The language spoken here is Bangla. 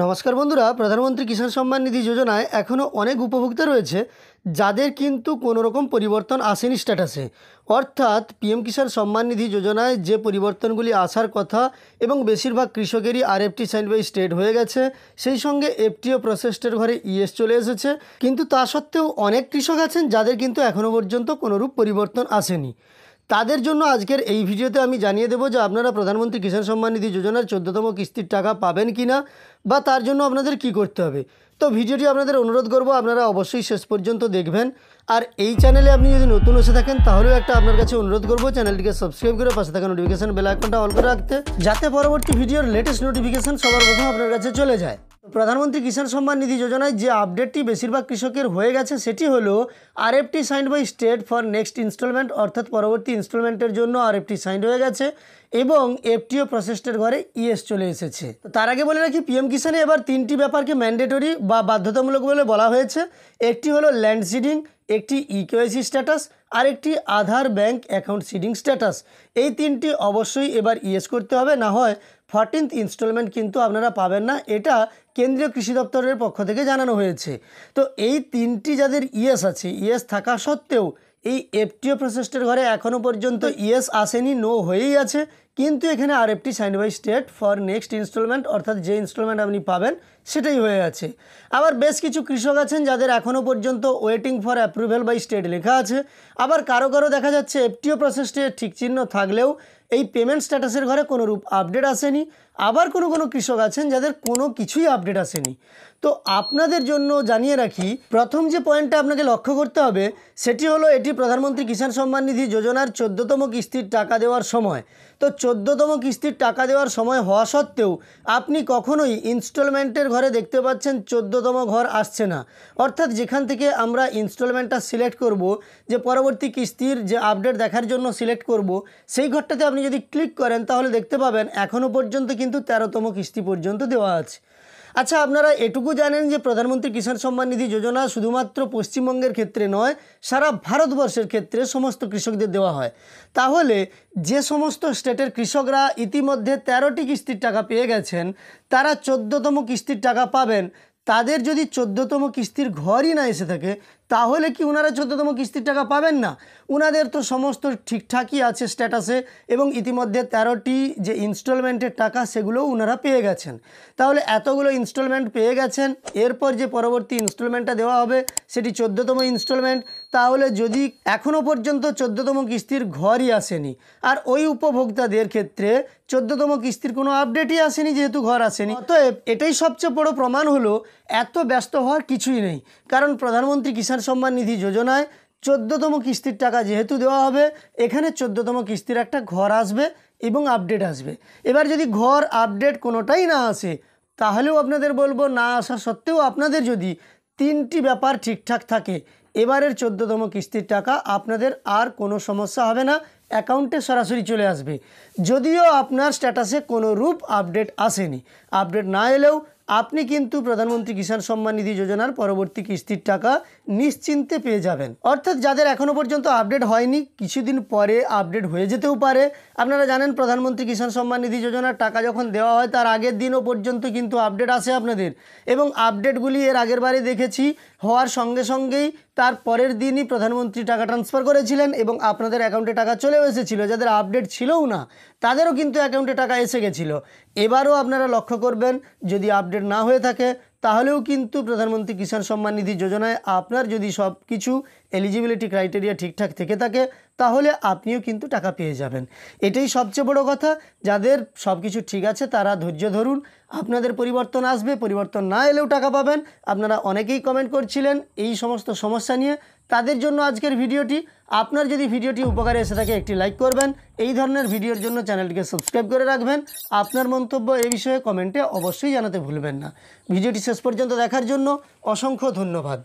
নমস্কার বন্ধুরা প্রধানমন্ত্রী কিষাণ সম্মান নিধি যোজনায় এখনও অনেক উপভোক্তা রয়েছে যাদের কিন্তু কোনো রকম পরিবর্তন আসেনি স্ট্যাটাসে অর্থাৎ পিএম কিষাণ সম্মান নিধি যোজনায় যে পরিবর্তনগুলি আসার কথা এবং বেশিরভাগ কৃষকেরই আরএফটি সাইন বাই স্টেট হয়ে গেছে সেই সঙ্গে এফটিও প্রসেসটের ঘরে ইএস চলে এসেছে কিন্তু তা সত্ত্বেও অনেক কৃষক আছেন যাদের কিন্তু এখনও পর্যন্ত কোনোরূপ পরিবর্তন আসেনি তাদের জন্য আজকের এই ভিডিওতে আমি জানিয়ে দেবো যে আপনারা প্রধানমন্ত্রী কিষাণ সম্মান নিধি যোজনার চোদ্দোতম কিস্তির টাকা পাবেন কি না বা তার জন্য আপনাদের কি করতে হবে তো ভিডিওটি আপনাদের অনুরোধ করব আপনারা অবশ্যই শেষ পর্যন্ত দেখবেন আর এই চ্যানেলে আপনি যদি নতুন এসে থাকেন তাহলেও একটা আপনার কাছে অনুরোধ করব চ্যানেলটিকে সাবস্ক্রাইব করে পাশে থাকা নোটিফিকেশান বেল আইকনটা অল করে রাখতে যাতে পরবর্তী ভিডিওর লেটেস্ট নোটিফিকেশান সবার প্রথম আপনার কাছে চলে যায় প্রধানমন্ত্রী কিষাণ সম্মান নিধি যোজনায় যে আপডেটটি বেশিরভাগ কৃষকের হয়ে গেছে সেটি হলো RFT signed by state for next instalment অর্থাৎ পরবর্তী ইনস্টলমেন্টের জন্য আরএফটি সাইন্ড হয়ে গেছে এবং এফটিও প্রসেসটের ঘরে ইএস চলে এসেছে তার আগে বলে রাখি পিএম কিষাণে এবার তিনটি ব্যাপারকে ম্যান্ডেটরি বা বাধ্যতামূলক বলে বলা হয়েছে একটি হলো ল্যান্ড সিডিং একটি ইকেওয়াইসি e স্ট্যাটাস আরেকটি Aadhaar bank account seeding status এই তিনটি অবশ্যই এবার ইয়েস করতে হবে না হয় ফর্টিন্থ ইনস্টলমেন্ট কিন্তু আপনারা পাবেন না এটা কেন্দ্রীয় কৃষি দপ্তরের পক্ষ থেকে জানানো হয়েছে তো এই তিনটি যাদের ইয়েস আছে ইয়েস থাকা সত্ত্বেও এই এফটিও প্রসেসটার ঘরে এখনও পর্যন্ত ইয়েস আসেনি নো হয়েই আছে কিন্তু এখানে আর একটি sign by state for next instalment অর্থাৎ যে ইনস্টলমেন্ট আপনি পাবেন সেটাই হয়ে আছে আবার বেশ কিছু কৃষক আছেন যাদের এখনও পর্যন্ত waiting for approval by state লেখা আছে আবার কারো কারো দেখা যাচ্ছে এফটিও প্রসেসটি ঠিক চিহ্ন থাকলেও এই পেমেন্ট স্ট্যাটাসের ঘরে কোনো রূপ আপডেট আসেনি আবার কোনো কোনো কৃষক আছেন যাদের কোনো কিছুই আপডেট আসেনি তো আপনাদের জন্য জানিয়ে রাখি প্রথম যে পয়েন্টটা আপনাকে লক্ষ্য করতে হবে সেটি হলো এটি প্রধানমন্ত্রী কিষাণ সম্মান নিধি যোজনার চোদ্দতম কিস্তির টাকা দেওয়ার সময় তো চোদ্দোতম কিস্তির টাকা দেওয়ার সময় হওয়া সত্ত্বেও আপনি কখনোই ইনস্টলমেন্টের ঘরে দেখতে পাচ্ছেন চোদ্দোতম ঘর আসছে না অর্থাৎ যেখান থেকে আমরা ইনস্টলমেন্টটা সিলেক্ট করব যে পরবর্তী কিস্তির যে আপডেট দেখার জন্য সিলেক্ট করব সেই ঘরটাতে আপনি যদি ক্লিক করেন তাহলে দেখতে পাবেন এখনও পর্যন্ত কিন্তু তেরোতম কিস্তি পর্যন্ত দেওয়া আছে আচ্ছা আপনারা এটুকু জানেন যে প্রধানমন্ত্রী কিষাণ সম্মান নিধি যোজনা শুধুমাত্র পশ্চিমবঙ্গের ক্ষেত্রে নয় সারা ভারতবর্ষের ক্ষেত্রে সমস্ত কৃষকদের দেওয়া হয় তাহলে যে সমস্ত স্টেটের কৃষকরা ইতিমধ্যে তেরোটি কিস্তির টাকা পেয়ে গেছেন তারা চোদ্দোতম কিস্তির টাকা পাবেন তাদের যদি চোদ্দোতম কিস্তির ঘরই না এসে থাকে তাহলে কি ওনারা চোদ্দতম কিস্তির টাকা পাবেন না ওনাদের তো সমস্ত ঠিকঠাকই আছে স্ট্যাটাসে এবং ইতিমধ্যে তেরোটি যে ইনস্টলমেন্টের টাকা সেগুলোও ওনারা পেয়ে গেছেন তাহলে এতগুলো ইনস্টলমেন্ট পেয়ে গেছেন এরপর যে পরবর্তী ইনস্টলমেন্টটা দেওয়া হবে সেটি চোদ্দতম ইনস্টলমেন্ট তাহলে যদি এখনও পর্যন্ত চোদ্দতম কিস্তির ঘরই আসেনি আর ওই উপভোক্তাদের ক্ষেত্রে চোদ্দতম কিস্তির কোনো আপডেটই আসেনি যেহেতু ঘর আসেনি অতএব এটাই সবচেয়ে বড় প্রমাণ হলো এত ব্যস্ত হওয়ার কিছুই নেই কারণ প্রধানমন্ত্রী কিষাণ সম্মান নিধি যোজনায় চোদ্দোতম কিস্তির টাকা যেহেতু দেওয়া হবে এখানে চোদ্দোতম কিস্তির একটা ঘর আসবে এবং আপডেট আসবে এবার যদি ঘর আপডেট কোনোটাই না আসে তাহলেও আপনাদের বলবো না আসা সত্ত্বেও আপনাদের যদি তিনটি ব্যাপার ঠিকঠাক থাকে এবারের চোদ্দোতম কিস্তির টাকা আপনাদের আর কোনো সমস্যা হবে না অ্যাকাউন্টে সরাসরি চলে আসবে যদিও আপনার স্ট্যাটাসে কোনো রূপ আপডেট আসেনি আপডেট না এলেও আপনি কিন্তু প্রধানমন্ত্রী কিষাণ সম্মান নিধি যোজনার পরবর্তী কিস্তির টাকা নিশ্চিন্তে পেয়ে যাবেন অর্থাৎ যাদের এখনও পর্যন্ত আপডেট হয়নি কিছুদিন পরে আপডেট হয়ে যেতেও পারে আপনারা জানেন প্রধানমন্ত্রী কিষাণ সম্মান নিধি যোজনার টাকা যখন দেওয়া হয় তার আগের দিনও পর্যন্ত কিন্তু আপডেট আসে আপনাদের এবং আপডেটগুলি এর আগের বারে দেখেছি হওয়ার সঙ্গে সঙ্গেই তার পরের দিনই প্রধানমন্ত্রী টাকা ট্রান্সফার করেছিলেন এবং আপনাদের অ্যাকাউন্টে টাকা চলেও এসেছিলো যাদের আপডেট ছিলও না তাদেরও কিন্তু অ্যাকাউন্টে টাকা এসে গেছিলো এবারও আপনারা লক্ষ্য করবেন যদি আপডেট না হয়ে থাকে তাহলেও কিন্তু প্রধানমন্ত্রী কিষাণ সম্মান নিধি যোজনায় আপনার যদি সব কিছু এলিজিবিলিটি ক্রাইটেরিয়া ঠিকঠাক থেকে থাকে তাহলে আপনিও কিন্তু টাকা পেয়ে যাবেন এটাই সবচেয়ে বড় কথা যাদের সব কিছু ঠিক আছে তারা ধৈর্য ধরুন আপনাদের পরিবর্তন আসবে পরিবর্তন না এলেও টাকা পাবেন আপনারা অনেকেই কমেন্ট করছিলেন এই সমস্ত সমস্যা নিয়ে তাদের জন্য আজকের ভিডিওটি আপনার যদি ভিডিওটি উপকারে এসে থাকে একটি লাইক করবেন এই ধরনের ভিডিওর জন্য চ্যানেলটিকে সাবস্ক্রাইব করে রাখবেন আপনার মন্তব্য এ বিষয়ে কমেন্টে অবশ্যই জানাতে ভুলবেন না ভিডিওটি শেষ পর্যন্ত দেখার জন্য অসংখ্য ধন্যবাদ